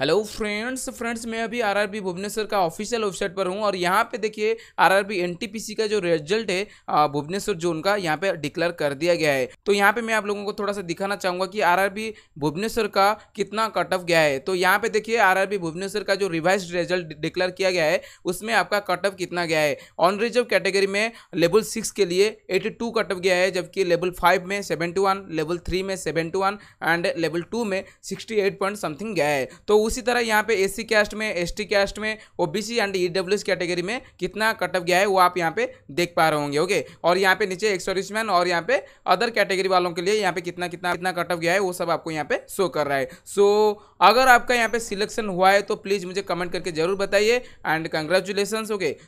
hello friends friends मैं अभी RRB Bhubaneswar का ऑफिशियल वेबसाइट पर हूँ और यहाँ पे देखिए आरआरबी एनटीपीसी का जो रिजल्ट है भुवनेश्वर जोन का यहाँ पे डिक्लेयर कर दिया गया है तो यहाँ पे मैं आप लोगों को थोड़ा सा दिखाना चाहूँगा कि आरआरबी भुवनेश्वर का कितना कट ऑफ गया है तो यहाँ पे देखिए आर भुवनेश्वर का जो रिवाइज रिजल्ट डिक्लेयर किया गया है उसमें आपका कट ऑफ कितना गया है ऑन रिजर्व कैटेगरी में लेवल सिक्स के लिए एटी टू कट ऑफ गया है जबकि लेवल फाइव में सेवेंटी वन लेवल थ्री में seventy one and level two में सिक्सटी एट पॉइंट समथिंग गया है तो उसी तरह यहाँ पे एस कैस्ट में एस कैस्ट में ओबीसी एंड ई कैटेगरी में कितना कटअप गया है वो आप यहाँ पे देख पा रहे होंगे ओके और यहाँ पे नीचे एक सर्विसमैन और यहाँ पे अदर कैटेगरी वालों के लिए यहाँ पे कितना कितना कितना कटअप गया है वो सब आपको यहाँ पे शो कर रहा है सो so, अगर आपका यहाँ पे सिलेक्शन हुआ है तो प्लीज़ मुझे कमेंट करके जरूर बताइए एंड कंग्रेचुलेसन ओके